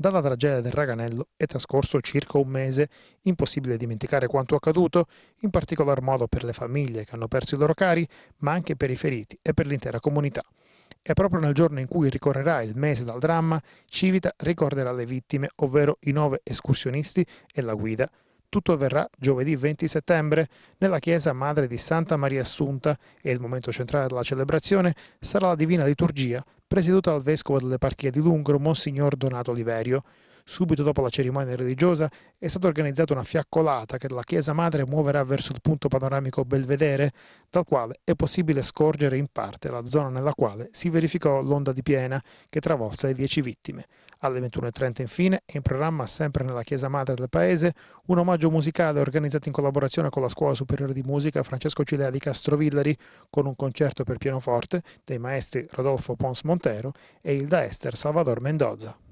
Dalla tragedia del Raganello è trascorso circa un mese, impossibile dimenticare quanto accaduto, in particolar modo per le famiglie che hanno perso i loro cari, ma anche per i feriti e per l'intera comunità. E proprio nel giorno in cui ricorrerà il mese dal dramma, Civita ricorderà le vittime, ovvero i nove escursionisti e la guida. Tutto avverrà giovedì 20 settembre nella chiesa madre di Santa Maria Assunta e il momento centrale della celebrazione sarà la divina liturgia presieduta dal vescovo dell'eparchia di Lungro, Monsignor Donato Oliverio, Subito dopo la cerimonia religiosa è stata organizzata una fiaccolata che la Chiesa Madre muoverà verso il punto panoramico Belvedere, dal quale è possibile scorgere in parte la zona nella quale si verificò l'onda di piena che travolse le 10 vittime. Alle 21.30 infine è in programma, sempre nella Chiesa Madre del Paese, un omaggio musicale organizzato in collaborazione con la Scuola Superiore di Musica Francesco Cilea di Castrovillari, con un concerto per pianoforte dei maestri Rodolfo Pons Montero e Hilda Ester Salvador Mendoza.